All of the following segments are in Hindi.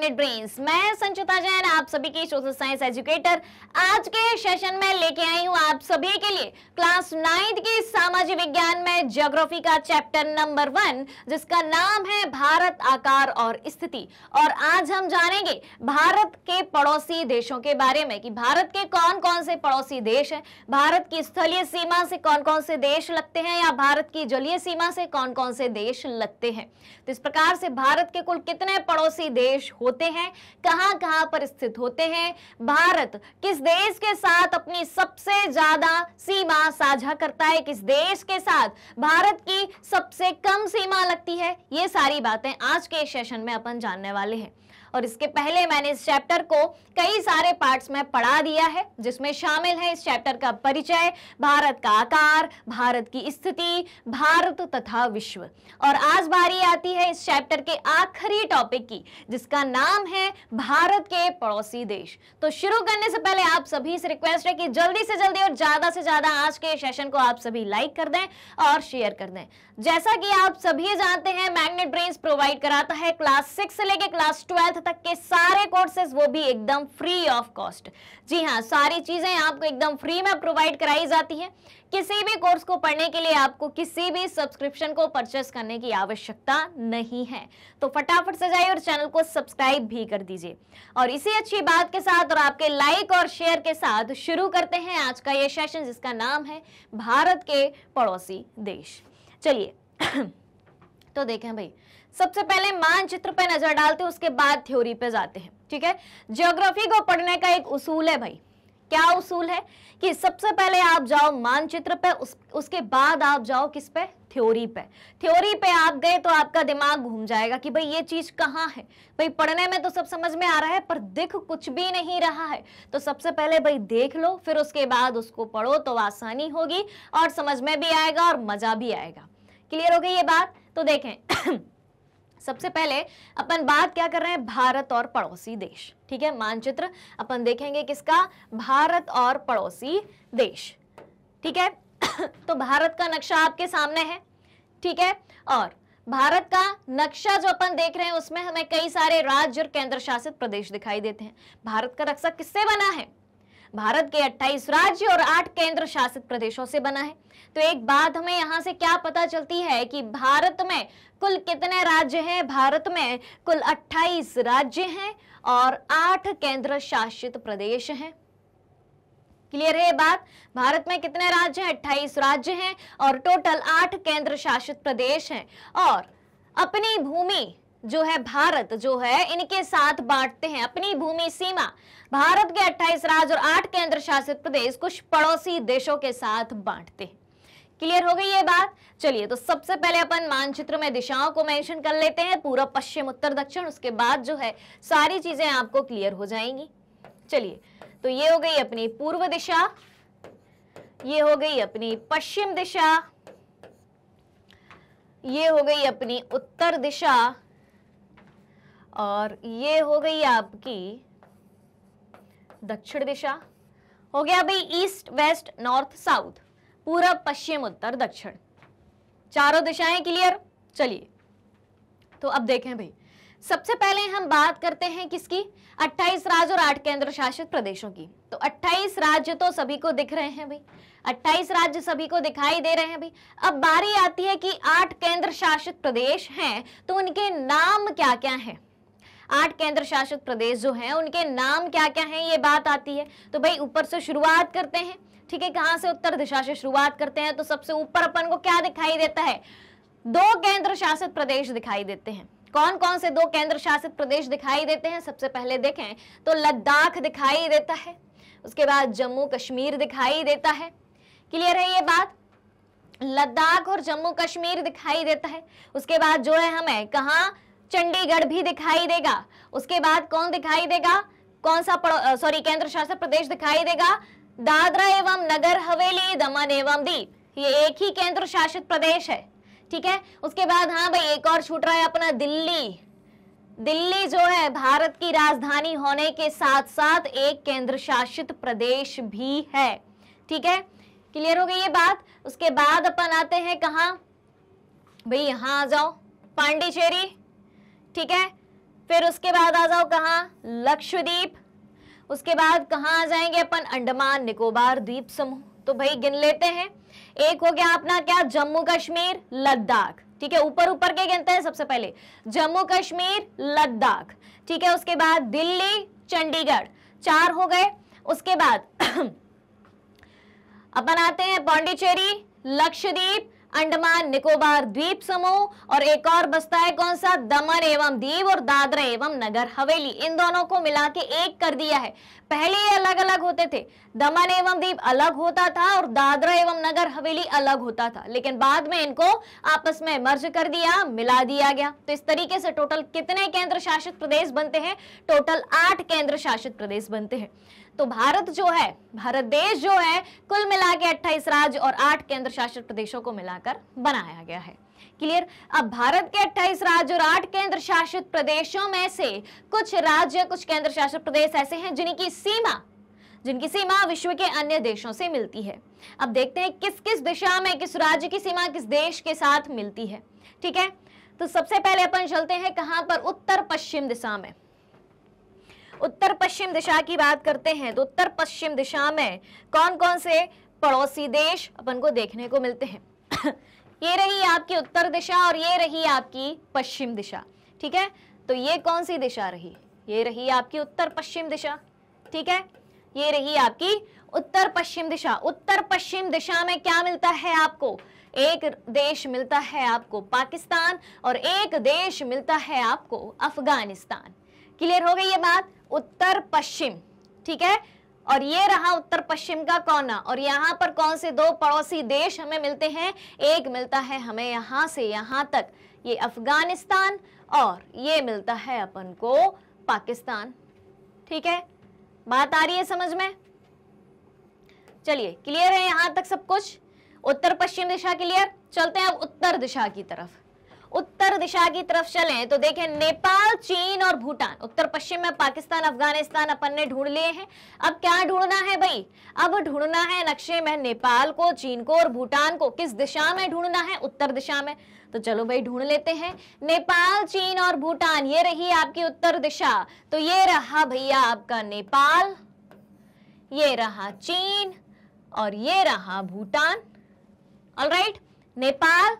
मैग्नेट ब्रेन्स मैं संचिता जैन आप सभी की सोशल साइंस एजुकेटर आज के सेशन में लेके आई हूँ आप सभी के लिए क्लास नाइन्थ की सामाजिक विज्ञान में ज्योग्राफी का चैप्टर नंबर वन जिसका नाम है भारत आकार और स्थिति और आज हम जानेंगे भारत के पड़ोसी देशों के बारे में कि भारत के कौन कौन से पड़ोसी देश है भारत की स्थलीय सीमा से कौन कौन से देश लगते हैं या भारत की जलीय सीमा से कौन कौन से देश लगते हैं तो इस प्रकार से भारत के कुल कितने पड़ोसी देश हो होते हैं कहां कहां पर स्थित होते हैं भारत किस देश के साथ अपनी सबसे ज्यादा सीमा साझा करता है किस देश के साथ भारत की सबसे कम सीमा लगती है ये सारी बातें आज के सेशन में अपन जानने वाले हैं और इसके पहले मैंने इस चैप्टर को कई सारे पार्ट्स में पढ़ा दिया है जिसमें शामिल है इस चैप्टर का परिचय भारत का आकार भारत की स्थिति भारत तथा विश्व और आज बारी आती है इस चैप्टर के आखिरी टॉपिक की जिसका नाम है भारत के पड़ोसी देश तो शुरू करने से पहले आप सभी से रिक्वेस्ट है कि जल्दी से जल्दी और ज्यादा से ज्यादा आज के सेशन को आप सभी लाइक कर दें और शेयर कर दें जैसा कि आप सभी जानते हैं मैग्नेट ब्रेन्स प्रोवाइड कराता है क्लास सिक्स से लेकर क्लास ट्वेल्थ तक के सारे कोर्सेज वो भी एकदम फ्री ऑफ कॉस्ट जी हाँ सारी चीजें आपको एकदम फ्री में प्रोवाइड कराई जाती है किसी भी कोर्स को पढ़ने के लिए आपको किसी भी सब्सक्रिप्शन को परचेस करने की आवश्यकता नहीं है तो फटाफट से जाइए और चैनल को सब्सक्राइब भी कर दीजिए और इसी अच्छी बात के साथ और आपके लाइक और शेयर के साथ शुरू करते हैं आज का ये सेशन जिसका नाम है भारत के पड़ोसी देश चलिए तो देखें भाई सबसे पहले मानचित्र पे नजर डालते हैं उसके बाद थ्योरी पे जाते हैं ठीक है जियोग्राफी को पढ़ने का एक उसूल है भाई क्या उसूल है कि सबसे पहले आप जाओ मानचित्र पे उस, उसके बाद आप जाओ किस पे थ्योरी पे थ्योरी पे आप गए तो आपका दिमाग घूम जाएगा कि भाई ये चीज कहाँ है भाई पढ़ने में तो सब समझ में आ रहा है पर दिख कुछ भी नहीं रहा है तो सबसे पहले भाई देख लो फिर उसके बाद उसको पढ़ो तो आसानी होगी और समझ में भी आएगा और मजा भी आएगा क्लियर हो गई ये बात तो देखें सबसे पहले अपन बात क्या कर रहे हैं भारत और पड़ोसी देश ठीक है मानचित्र अपन देखेंगे किसका भारत और पड़ोसी देश ठीक है तो भारत का नक्शा आपके सामने है ठीक है और भारत का नक्शा जो अपन देख रहे हैं उसमें हमें कई सारे राज्य और केंद्र शासित प्रदेश दिखाई देते हैं भारत का नक्शा किससे बना है भारत के 28 राज्य और 8 केंद्र शासित प्रदेशों से बना है तो एक बात हमें यहाँ से क्या पता चलती है कि भारत में कुल कितने राज्य हैं भारत में कुल 28 राज्य हैं और 8 केंद्र शासित प्रदेश हैं क्लियर है ये बात भारत में कितने राज्य हैं अट्ठाईस राज्य हैं और टोटल आठ केंद्र शासित प्रदेश हैं और अपनी भूमि जो है भारत जो है इनके साथ बांटते हैं अपनी भूमि सीमा भारत के 28 राज्य और 8 केंद्र शासित प्रदेश कुछ पड़ोसी देशों के साथ बांटते हैं क्लियर हो गई ये बात चलिए तो सबसे पहले अपन मानचित्र में दिशाओं को मेंशन कर लेते हैं पूरा पश्चिम उत्तर दक्षिण उसके बाद जो है सारी चीजें आपको क्लियर हो जाएंगी चलिए तो ये हो गई अपनी पूर्व दिशा ये हो गई अपनी पश्चिम दिशा ये हो गई अपनी उत्तर दिशा और ये हो गई आपकी दक्षिण दिशा हो गया भाई ईस्ट वेस्ट नॉर्थ साउथ पूरा पश्चिम उत्तर दक्षिण चारों दिशाएं क्लियर चलिए तो अब देखें भाई सबसे पहले हम बात करते हैं किसकी 28 राज्य और 8 केंद्र शासित प्रदेशों की तो 28 राज्य तो सभी को दिख रहे हैं भाई 28 राज्य सभी को दिखाई दे रहे हैं भाई अब बारी आती है कि 8 केंद्र शासित प्रदेश हैं तो उनके नाम क्या क्या हैं आठ केंद्र शासित प्रदेश जो हैं उनके नाम क्या क्या हैं ये बात आती है तो भाई ऊपर से शुरुआत करते हैं ठीक है कहाँ से उत्तर दिशा से शुरुआत करते हैं तो सबसे ऊपर अपन को क्या दिखाई देता है दो केंद्र शासित प्रदेश दिखाई देते हैं कौन कौन से दो केंद्र शासित प्रदेश दिखाई देते हैं सबसे पहले देखें तो लद्दाख दिखाई देता है उसके बाद जम्मू कश्मीर दिखाई देता है क्लियर है ये बात लद्दाख और जम्मू कश्मीर दिखाई देता है उसके बाद जो है हमें कहा चंडीगढ़ भी दिखाई देगा उसके बाद कौन दिखाई देगा कौन सा सॉरी केंद्र शासित प्रदेश दिखाई देगा दादरा एवं नगर हवेली दमन एवं दीप ये एक ही केंद्र शासित प्रदेश है ठीक है उसके बाद हाँ भाई एक और छूट रहा है अपना दिल्ली दिल्ली जो है भारत की राजधानी होने के साथ साथ एक केंद्र शासित प्रदेश भी है ठीक है क्लियर हो गई ये बात उसके बाद अपन आते हैं कहा भाई यहां आ जाओ पांडिचेरी ठीक है फिर उसके बाद आ जाओ कहा लक्षद्वीप उसके बाद कहा आ जाएंगे अपन अंडमान निकोबार द्वीप समूह तो भाई गिन लेते हैं एक हो गया अपना क्या जम्मू कश्मीर लद्दाख ठीक है ऊपर ऊपर के गिनते हैं सबसे पहले जम्मू कश्मीर लद्दाख ठीक है उसके बाद दिल्ली चंडीगढ़ चार हो गए उसके बाद अपन आते हैं पांडिचेरी लक्षद्वीप अंडमान निकोबार द्वीप समूह और एक और बसता है कौन सा दमन एवं दीव और दादरा एवं नगर हवेली इन दोनों को मिला के एक कर दिया है पहले ये अलग अलग होते थे दमन एवं दीप अलग होता था और दादरा एवं नगर हवेली अलग होता था लेकिन बाद में इनको आपस में मर्ज कर दिया मिला दिया गया तो इस तरीके से टोटल कितने केंद्र शासित प्रदेश बनते हैं टोटल आठ केंद्र शासित प्रदेश बनते हैं तो भारत जो है भारत देश जो है कुल मिला के अट्ठाईस राज्य और आठ केंद्र शासित प्रदेशों को मिलाकर बनाया गया है क्लियर अब भारत के 28 राज्य और आठ केंद्र शासित प्रदेशों में से कुछ राज्य कुछ केंद्र शासित प्रदेश ऐसे हैं जिनकी सीमा जिनकी सीमा विश्व के अन्य देशों से मिलती है अब देखते हैं किस किस दिशा में किस राज्य की सीमा किस देश के साथ मिलती है ठीक है तो सबसे पहले अपन चलते हैं कहां पर उत्तर पश्चिम दिशा में उत्तर पश्चिम दिशा की बात करते हैं तो उत्तर पश्चिम दिशा में कौन कौन से पड़ोसी देश अपन को देखने को मिलते हैं ये रही आपकी उत्तर दिशा और ये रही आपकी पश्चिम दिशा ठीक है तो ये कौन सी दिशा रही ये रही आपकी उत्तर पश्चिम दिशा ठीक है ये रही आपकी उत्तर पश्चिम दिशा उत्तर पश्चिम दिशा में क्या मिलता है आपको एक देश मिलता है आपको पाकिस्तान और एक देश मिलता है आपको अफगानिस्तान क्लियर हो गई ये बात उत्तर पश्चिम ठीक है और ये रहा उत्तर पश्चिम का कोना और यहाँ पर कौन से दो पड़ोसी देश हमें मिलते हैं एक मिलता है हमें यहां से यहां तक ये अफगानिस्तान और ये मिलता है अपन को पाकिस्तान ठीक है बात आ रही है समझ में चलिए क्लियर है यहां तक सब कुछ उत्तर पश्चिम दिशा क्लियर चलते हैं अब उत्तर दिशा की तरफ उत्तर दिशा की तरफ चले तो देखें नेपाल चीन और भूटान उत्तर पश्चिम में पाकिस्तान अफगानिस्तान अपन ने ढूंढ लिए हैं अब क्या ढूंढना है भाई अब ढूंढना है नक्शे में नेपाल को चीन को और भूटान को किस दिशा में ढूंढना है उत्तर दिशा में तो चलो भाई ढूंढ लेते हैं नेपाल चीन और भूटान ये रही आपकी उत्तर दिशा तो ये रहा भैया आपका नेपाल ये रहा चीन और ये रहा भूटान ऑलराइट नेपाल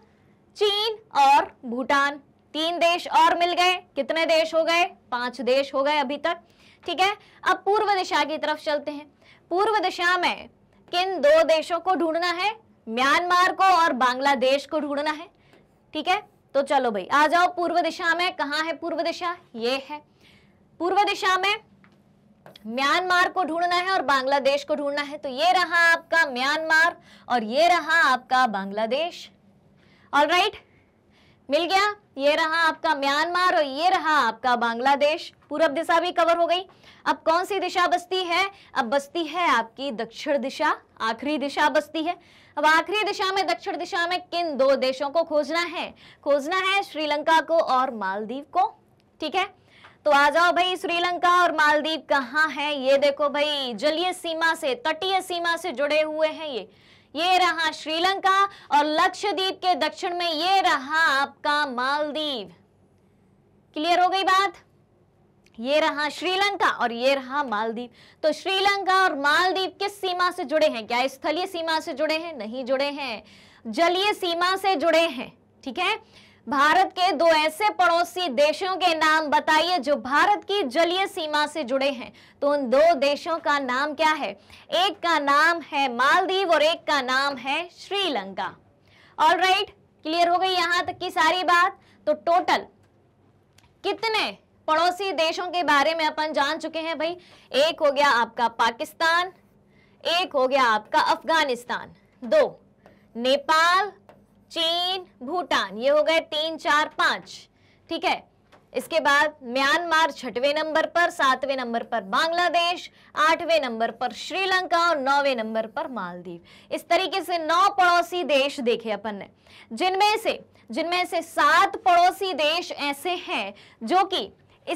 चीन और भूटान तीन देश और मिल गए कितने देश हो गए पांच देश हो गए अभी तक ठीक है अब पूर्व दिशा की तरफ चलते हैं पूर्व दिशा में किन दो देशों को ढूंढना है म्यांमार को और बांग्लादेश को ढूंढना है ठीक है तो चलो भाई आ जाओ पूर्व दिशा में कहा है पूर्व दिशा ये है पूर्व दिशा में म्यांमार को ढूंढना है और बांग्लादेश को ढूंढना है तो ये रहा आपका म्यांमार और ये रहा आपका बांग्लादेश ऑल राइट मिल गया ये रहा आपका म्यांमार और ये रहा आपका बांग्लादेश पूरब दिशा भी कवर हो गई अब कौन सी दिशा बसती है अब बसती है आपकी दक्षिण दिशा आखिरी दिशा बसती है अब आखिरी दिशा में दक्षिण दिशा में किन दो देशों को खोजना है खोजना है श्रीलंका को और मालदीव को ठीक है तो आ जाओ भाई श्रीलंका और मालदीव कहाँ है ये देखो भाई जलीय सीमा से तटीय सीमा से जुड़े हुए हैं ये ये रहा श्रीलंका और लक्षद्वीप के दक्षिण में ये रहा आपका मालदीव क्लियर हो गई बात ये रहा श्रीलंका और ये रहा मालदीव तो श्रीलंका और मालदीव किस सीमा से जुड़े हैं क्या स्थलीय सीमा से जुड़े हैं नहीं जुड़े हैं जलीय सीमा से जुड़े हैं ठीक है भारत के दो ऐसे पड़ोसी देशों के नाम बताइए जो भारत की जलीय सीमा से जुड़े हैं तो उन दो देशों का नाम क्या है एक का नाम है मालदीव और एक का नाम है श्रीलंका ऑल राइट क्लियर हो गई यहां तक की सारी बात तो टोटल कितने पड़ोसी देशों के बारे में अपन जान चुके हैं भाई एक हो गया आपका पाकिस्तान एक हो गया आपका अफगानिस्तान दो नेपाल चीन भूटान ये हो गए तीन चार पांच ठीक है इसके बाद म्यांमार छठवें नंबर पर सातवें नंबर पर बांग्लादेश आठवें नंबर पर श्रीलंका और नौवें नंबर पर मालदीव इस तरीके से नौ पड़ोसी देश देखे अपन ने जिनमें से जिनमें से सात पड़ोसी देश ऐसे हैं जो कि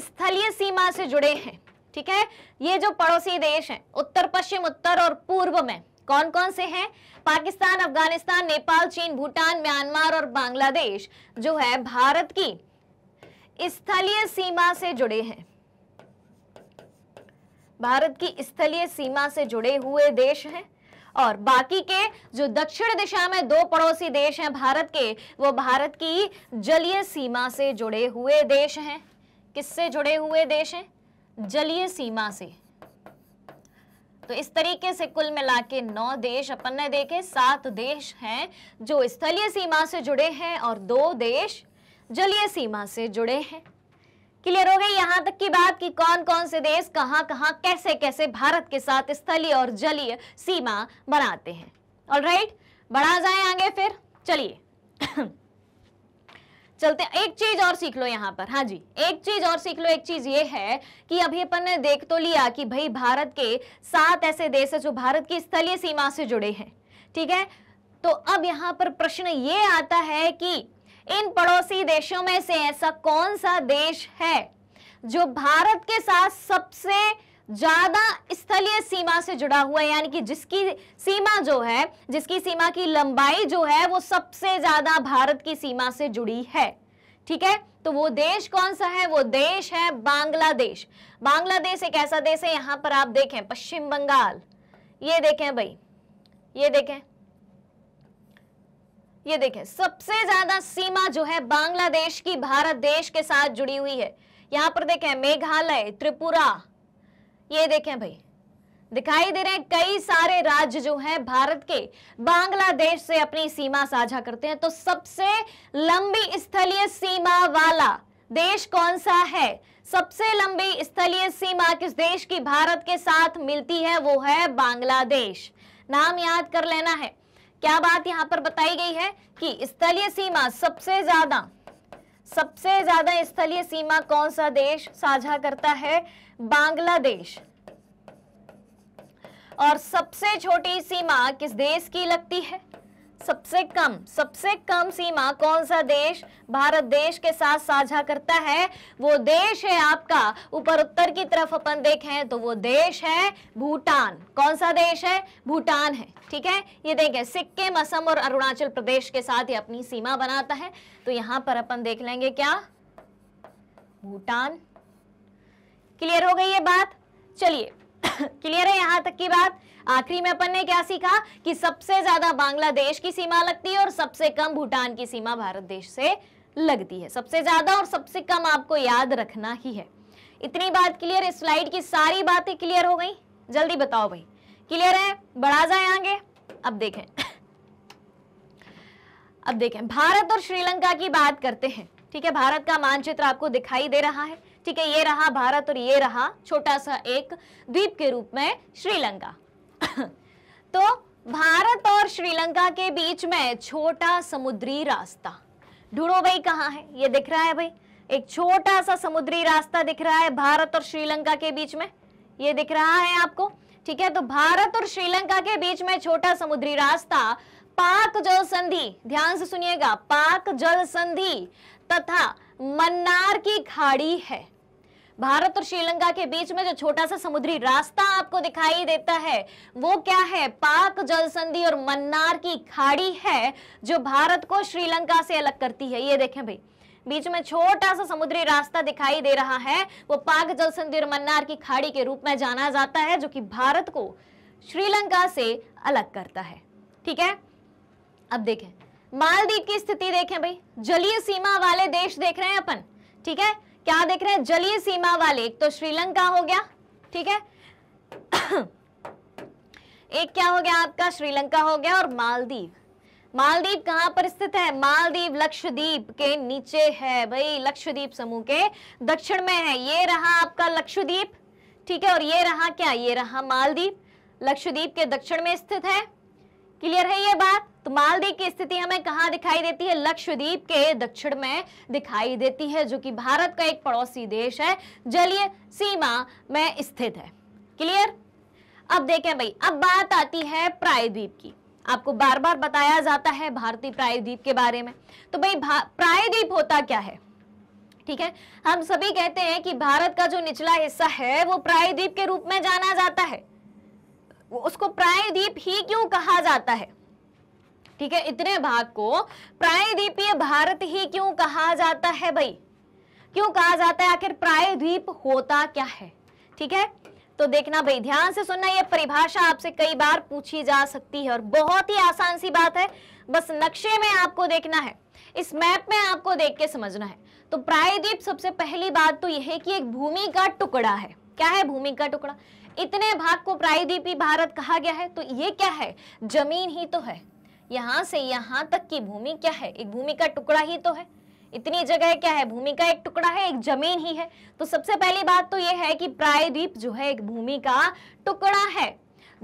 स्थलीय सीमा से जुड़े हैं ठीक है ये जो पड़ोसी देश हैं उत्तर पश्चिम उत्तर और पूर्व में कौन कौन से हैं पाकिस्तान अफगानिस्तान नेपाल चीन भूटान म्यांमार और बांग्लादेश जो है भारत की स्थलीय सीमा से जुड़े हैं भारत की स्थलीय सीमा से जुड़े हुए देश हैं और बाकी के जो दक्षिण दिशा में दो पड़ोसी देश हैं भारत के वो भारत की जलीय सीमा से जुड़े हुए देश हैं किससे जुड़े हुए देश हैं जलीय सीमा से तो इस तरीके से कुल मिला के नौ देश अपन ने देखे सात देश हैं जो स्थलीय सीमा से जुड़े हैं और दो देश जलीय सीमा से जुड़े हैं क्लियर हो गई यहां तक की बात कि कौन कौन से देश कहां कहां कैसे कैसे भारत के साथ स्थलीय और जलीय सीमा बनाते हैं ऑल राइट बढ़ा जाए आगे फिर चलिए चलते एक चीज और सीख लो यहाँ पर हाँ जी एक चीज और सीख लो एक चीज ये है कि अभी अपन ने देख तो लिया कि भाई भारत के सात ऐसे देश है जो भारत की स्थलीय सीमा से जुड़े हैं ठीक है तो अब यहाँ पर प्रश्न ये आता है कि इन पड़ोसी देशों में से ऐसा कौन सा देश है जो भारत के साथ सबसे ज्यादा स्थलीय सीमा से जुड़ा हुआ है यानी कि जिसकी सीमा जो है जिसकी सीमा की लंबाई जो है वो सबसे ज्यादा भारत की सीमा से जुड़ी है ठीक है तो वो देश कौन सा है वो देश है बांग्लादेश बांग्लादेश एक ऐसा देश है यहां पर आप देखें पश्चिम बंगाल ये देखें भाई ये देखें ये देखें सबसे ज्यादा सीमा जो है बांग्लादेश की भारत देश के साथ जुड़ी हुई है यहां पर देखें मेघालय त्रिपुरा ये देखें भाई दिखाई दे रहे हैं कई सारे राज्य जो हैं भारत के बांग्लादेश से अपनी सीमा साझा करते हैं तो सबसे लंबी स्थलीय सीमा वाला देश कौन सा है सबसे लंबी स्थलीय सीमा किस देश की भारत के साथ मिलती है वो है बांग्लादेश नाम याद कर लेना है क्या बात यहां पर बताई गई है कि स्थलीय सीमा सबसे ज्यादा सबसे ज्यादा स्थलीय सीमा कौन सा देश साझा करता है बांग्लादेश और सबसे छोटी सीमा किस देश की लगती है सबसे कम सबसे कम सीमा कौन सा देश भारत देश के साथ साझा करता है वो देश है आपका ऊपर उत्तर की तरफ अपन देखें तो वो देश है भूटान कौन सा देश है भूटान है ठीक है ये देखें सिक्किम असम और अरुणाचल प्रदेश के साथ ये अपनी सीमा बनाता है तो यहां पर अपन देख लेंगे क्या भूटान क्लियर हो गई ये बात चलिए क्लियर है यहां तक की बात आखिरी में अपन ने क्या सीखा कि सबसे ज्यादा बांग्लादेश की सीमा लगती है और सबसे कम भूटान की सीमा भारत देश से लगती है सबसे ज्यादा और सबसे कम आपको याद रखना ही है इतनी बात क्लियर इस स्लाइड की सारी बातें क्लियर हो गई जल्दी बताओ भाई क्लियर है बढ़ा जाए आगे अब देखें अब देखें भारत और श्रीलंका की बात करते हैं ठीक है भारत का मानचित्र आपको दिखाई दे रहा है ठीक है ये रहा भारत और ये रहा छोटा सा एक द्वीप के रूप में श्रीलंका तो भारत और श्रीलंका के बीच में छोटा समुद्री रास्ता ढूंढो भाई कहाँ है ये दिख रहा है भाई एक छोटा सा समुद्री रास्ता दिख रहा है भारत और श्रीलंका के बीच में ये दिख रहा है आपको ठीक है तो भारत और श्रीलंका के बीच में छोटा समुद्री रास्ता पाक जल संधि ध्यान से सुनिएगा पाक जल संधि तथा मन्नार की खाड़ी है भारत और श्रीलंका के बीच में जो छोटा सा समुद्री रास्ता आपको दिखाई देता है वो क्या है पाक जल संधि और मन्नार की खाड़ी है जो भारत को श्रीलंका से अलग करती है ये देखें भाई बीच में छोटा सा समुद्री रास्ता दिखाई दे रहा है वो पाक जल संधि और मन्नार की खाड़ी के रूप में जाना जाता है जो कि भारत को श्रीलंका से अलग करता है ठीक है अब देखें मालदीव की स्थिति देखें भाई जलीय सीमा वाले देश देख रहे हैं अपन ठीक है क्या देख रहे हैं जलीय सीमा वाले एक तो श्रीलंका हो गया ठीक है एक क्या हो गया आपका श्रीलंका हो गया और मालदीव मालदीव कहां पर स्थित है मालदीव लक्षद्वीप के नीचे है भाई लक्षद्वीप समूह के दक्षिण में है ये रहा आपका लक्षद्वीप ठीक है और ये रहा क्या ये रहा मालदीप लक्षद्वीप के दक्षिण में स्थित है क्लियर है ये बात तो मालदीव की स्थिति हमें कहा दिखाई देती है लक्षद्वीप के दक्षिण में दिखाई देती है जो कि भारत का एक पड़ोसी देश है जलीय सीमा में स्थित है क्लियर अब देखें भाई अब बात आती है प्रायद्वीप की आपको बार बार बताया जाता है भारतीय प्रायद्वीप के बारे में तो भाई प्रायद्वीप होता क्या है ठीक है हम सभी कहते हैं कि भारत का जो निचला हिस्सा है वो प्रायद्वीप के रूप में जाना जाता है वो उसको प्रायद्वीप ही क्यों कहा जाता है ठीक है इतने भाग को प्रायद्वीपीय भारत ही क्यों कहा जाता है भाई क्यों कहा जाता है आखिर प्रायद्वीप होता क्या है ठीक है तो देखना भाई ध्यान से सुनना ये परिभाषा आपसे कई बार पूछी जा सकती है और बहुत ही आसान सी बात है बस नक्शे में आपको देखना है इस मैप में आपको देख के समझना है तो प्रायद्वीप सबसे पहली बात तो यह है कि एक भूमि का टुकड़ा है क्या है भूमि का टुकड़ा इतने भाग को प्रायद्वीपी भारत कहा गया है तो ये क्या है जमीन ही तो है यहां से यहां तक की भूमि क्या है एक भूमि का टुकड़ा ही तो है इतनी जगह क्या है भूमि का एक टुकड़ा है एक जमीन ही है तो सबसे पहली बात तो यह है कि प्रायद्वीप जो है एक भूमि का टुकड़ा है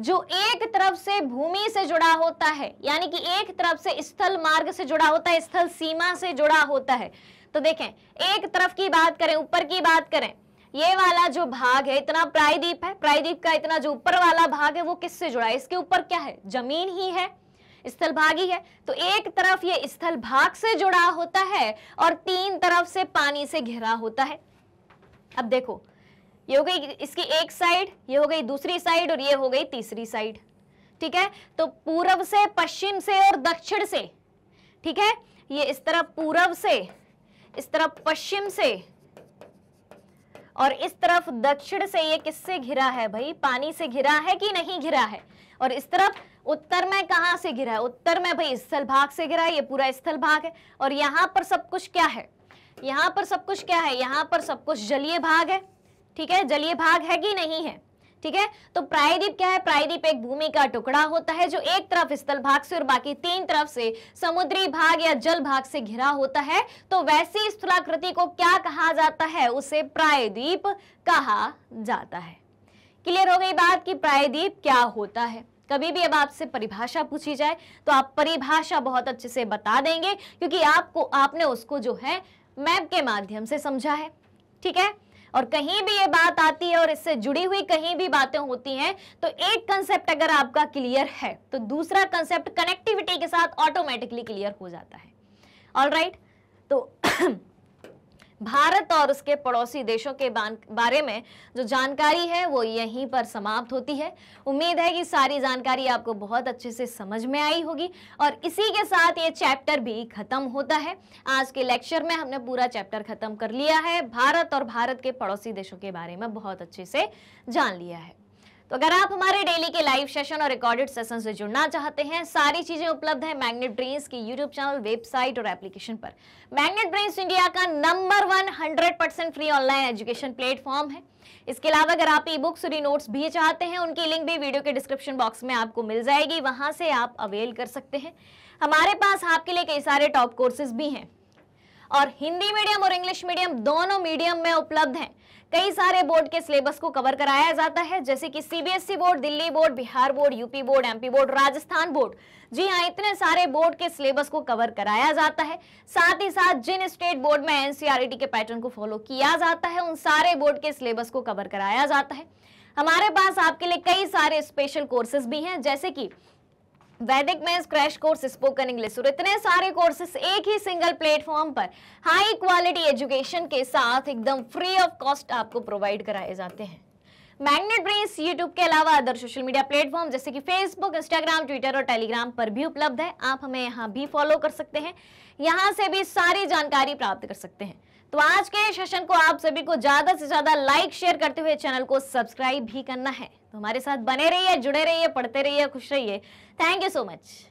जो एक तरफ से भूमि से जुड़ा होता है यानी कि एक तरफ से स्थल मार्ग से जुड़ा होता है स्थल सीमा से जुड़ा होता है तो देखें एक तरफ की बात करें ऊपर की बात करें ये वाला जो भाग है इतना प्रायद्वीप है प्रायद्वीप का इतना जो ऊपर वाला भाग है वो किससे जुड़ा है इसके ऊपर क्या है जमीन ही है स्थल भाग ही है तो एक तरफ ये स्थल भाग से जुड़ा होता है और तीन तरफ से पानी से घिरा होता है अब देखो ये हो गई इसकी एक साइड ये हो गई दूसरी साइड और ये हो गई तीसरी साइड ठीक है तो पूर्व से पश्चिम से और दक्षिण से ठीक है ये इस तरफ पूर्व से इस तरफ पश्चिम से और इस तरफ दक्षिण से ये किससे घिरा है भाई पानी से घिरा है कि नहीं घिरा है और इस तरफ उत्तर में कहा से घिरा है उत्तर में भाई स्थल भाग से घिरा है ये पूरा स्थल भाग है और यहाँ पर सब कुछ क्या है यहाँ पर सब कुछ क्या है यहाँ पर सब कुछ जलीय भाग है ठीक है जलीय भाग है कि नहीं है ठीक है तो प्रायद्वीप क्या है प्रायद्वीप एक भूमि का टुकड़ा होता है जो एक तरफ स्थल भाग से और बाकी तीन तरफ से समुद्री भाग या जल भाग से घिरा होता है तो वैसी स्थलाकृति को क्या कहा जाता है उसे प्रायद्वीप कहा जाता है क्लियर हो गई बात कि प्रायद्वीप क्या होता है कभी भी अब आपसे परिभाषा पूछी जाए तो आप परिभाषा बहुत अच्छे से बता देंगे क्योंकि आपको आपने उसको जो है मैप के माध्यम से समझा है ठीक है और कहीं भी ये बात आती है और इससे जुड़ी हुई कहीं भी बातें होती हैं तो एक कंसेप्ट अगर आपका क्लियर है तो दूसरा कंसेप्ट कनेक्टिविटी के साथ ऑटोमेटिकली क्लियर हो जाता है ऑल right? तो भारत और उसके पड़ोसी देशों के बारे में जो जानकारी है वो यहीं पर समाप्त होती है उम्मीद है कि सारी जानकारी आपको बहुत अच्छे से समझ में आई होगी और इसी के साथ ये चैप्टर भी खत्म होता है आज के लेक्चर में हमने पूरा चैप्टर खत्म कर लिया है भारत और भारत के पड़ोसी देशों के बारे में बहुत अच्छे से जान लिया है तो अगर आप हमारे डेली के लाइव सेशन और रिकॉर्डेड सेशन से जुड़ना चाहते हैं सारी चीजें उपलब्ध है मैग्नेट ब्रेन्स की यूट्यूब चैनल वेबसाइट और एप्लीकेशन पर मैग्नेट ब्रेन्स इंडिया का number one hundred percent free online education platform है इसके अलावा अगर आप ई बुक्स और नोट्स भी चाहते हैं उनकी लिंक भी वीडियो के डिस्क्रिप्शन बॉक्स में आपको मिल जाएगी वहां से आप अवेल कर सकते हैं हमारे पास आपके लिए कई सारे टॉप कोर्सेज भी हैं और हिंदी मीडियम और इंग्लिश मीडियम दोनों मीडियम में उपलब्ध हैं कई सारे बोर्ड के सिलेबस को कवर कराया जाता है जैसे कि CBSE e board Delhi board Bihar board UP board MP board Rajasthan board जी हाँ इतने सारे बोर्ड के सिलेबस को कवर कराया जाता है साथ ही साथ जिन स्टेट बोर्ड में एनसीआरटी e के पैटर्न को फॉलो किया जाता है उन सारे बोर्ड के सिलेबस को कवर कराया जाता है हमारे पास आपके लिए कई सारे स्पेशल कोर्सेज भी हैं जैसे कि Vedic maths crash course spoken English और इतने सारे कोर्सेस एक ही सिंगल प्लेटफॉर्म पर हाई क्वालिटी एजुकेशन के साथ एकदम फ्री ऑफ कॉस्ट आपको प्रोवाइड कराए जाते हैं मैग्नेट ब्रेन्स यूट्यूब के अलावा अदर सोशल मीडिया प्लेटफॉर्म जैसे कि फेसबुक इंस्टाग्राम ट्विटर और टेलीग्राम पर भी उपलब्ध है आप हमें यहाँ भी फॉलो कर सकते हैं यहाँ से भी सारी जानकारी प्राप्त कर सकते हैं तो आज के सेशन को आप सभी को ज्यादा से ज्यादा लाइक शेयर करते हुए चैनल को सब्सक्राइब भी करना है तो हमारे साथ बने रहिए जुड़े रहिए पढ़ते रहिए खुश रहिए थैंक यू सो मच